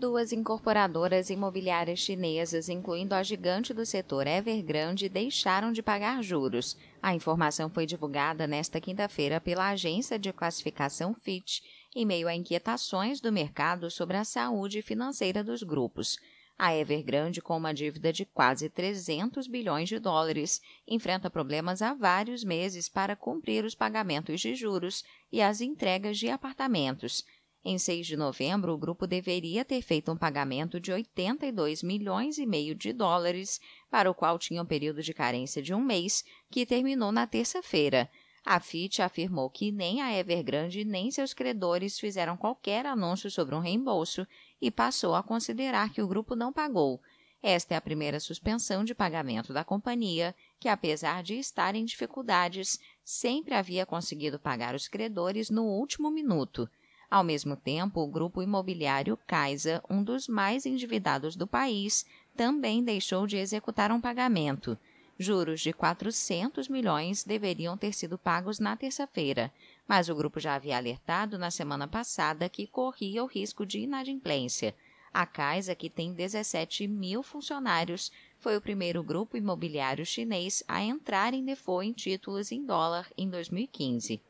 duas incorporadoras imobiliárias chinesas, incluindo a gigante do setor Evergrande, deixaram de pagar juros. A informação foi divulgada nesta quinta-feira pela agência de classificação Fitch, em meio a inquietações do mercado sobre a saúde financeira dos grupos. A Evergrande, com uma dívida de quase 300 bilhões de dólares, enfrenta problemas há vários meses para cumprir os pagamentos de juros e as entregas de apartamentos. Em 6 de novembro, o grupo deveria ter feito um pagamento de 82 milhões e meio de dólares, para o qual tinha um período de carência de um mês, que terminou na terça-feira. A FIT afirmou que nem a Evergrande nem seus credores fizeram qualquer anúncio sobre um reembolso e passou a considerar que o grupo não pagou. Esta é a primeira suspensão de pagamento da companhia, que, apesar de estar em dificuldades, sempre havia conseguido pagar os credores no último minuto. Ao mesmo tempo, o grupo imobiliário Caixa, um dos mais endividados do país, também deixou de executar um pagamento. Juros de 400 milhões deveriam ter sido pagos na terça-feira, mas o grupo já havia alertado na semana passada que corria o risco de inadimplência. A Caixa, que tem 17 mil funcionários, foi o primeiro grupo imobiliário chinês a entrar em default em títulos em dólar em 2015.